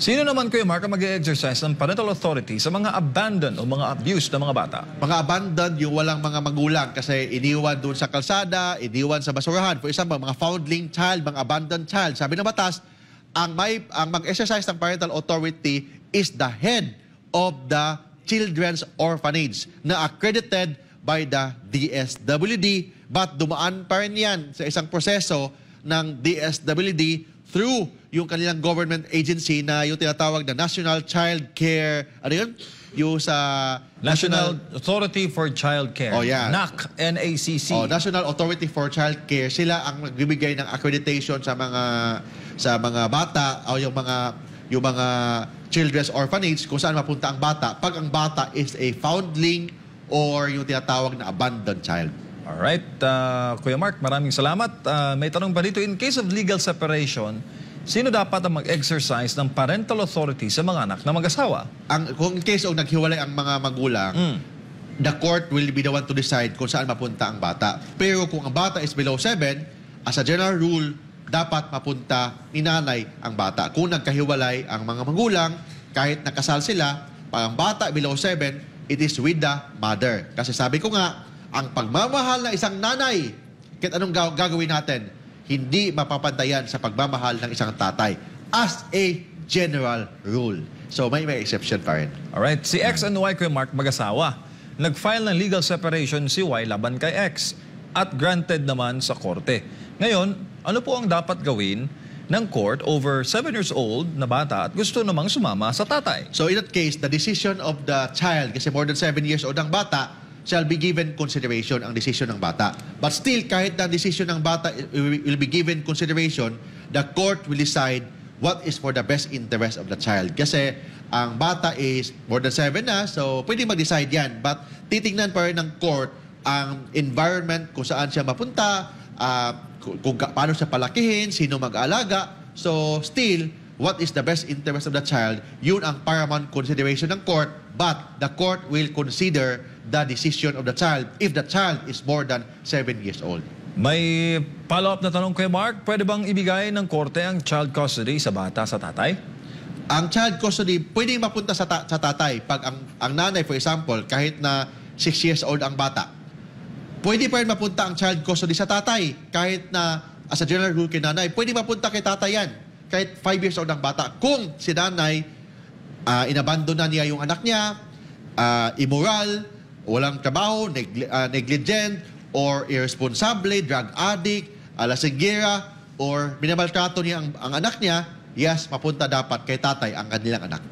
Sino naman kayo, Mark, ang mag-exercise ng parental authority sa mga abandon o mga abuse ng mga bata? Mga abandoned yung walang mga magulang kasi iniwan doon sa kalsada, iniwan sa basurahan. For example, mga foundling child, mga abandoned child. Sabi ng batas, ang, may, ang mag-exercise ng parental authority is the head of the children's orphanage na accredited by the DSWD. But dumaan pa rin yan sa isang proseso ng DSWD through yung kanilang government agency na yung tinatawag na National Child Care, ano yun? Yung sa... National, National Authority for Child Care. Oh, yeah. NAC, NACC. Oh, National Authority for Child Care. Sila ang nagbibigay ng accreditation sa mga sa mga bata o yung mga yung mga children's orphanage kung saan mapunta ang bata pag ang bata is a foundling or yung tinatawag na abandoned child. Alright, uh, Kuya Mark, maraming salamat. Uh, may tanong pa dito, in case of legal separation, Sino dapat ang mag-exercise ng parental authority sa mga anak na mag-asawa? Ang, kung in case o naghiwalay ang mga magulang, mm. the court will be the one to decide kung saan mapunta ang bata. Pero kung ang bata is below 7, as a general rule, dapat mapunta ni nanay ang bata. Kung nagkahiwalay ang mga magulang, kahit nakasal sila, pag ang bata below 7, it is with the mother. Kasi sabi ko nga, ang pagmamahal ng isang nanay, kahit anong gagawin natin, hindi mapapantayan sa pagmamahal ng isang tatay as a general rule. So may may exception pa rin. Alright, si X and Y kay Mark mag-asawa. Nag-file ng legal separation si Y laban kay X at granted naman sa korte. Ngayon, ano po ang dapat gawin ng court over 7 years old na bata at gusto namang sumama sa tatay? So in that case, the decision of the child, kasi more than 7 years old ang bata, shall be given consideration ang decision ng bata. But still, kahit na decision ng bata will be given consideration, the court will decide what is for the best interest of the child. Kasi ang bata is more than 7 na, so pwede mag-decide yan. But titingnan pa rin ng court ang environment kung saan siya mapunta, uh, kung, paano siya palakihin, sino mag-aalaga. So still, what is the best interest of the child, yun ang paramount consideration ng court, but the court will consider the decision of the child if the child is more than 7 years old. May follow-up na tanong kay Mark. Pwede bang ibigay ng korte ang child custody sa bata sa tatay? Ang child custody pwede mapunta sa, ta- sa tatay pag ang, ang nanay, for example, kahit na 6 years old ang bata. Pwede pa rin mapunta ang child custody sa tatay kahit na as a general rule kay nanay. Pwede mapunta kay tatay yan kahit 5 years old ang bata. Kung si nanay uh, ah, inabandon na niya yung anak niya, uh, immoral, walang trabaho, negli- ah, negligent, or irresponsible, drug addict, alasinggera, or minamaltrato niya ang, ang anak niya, yes, mapunta dapat kay tatay ang kanilang anak.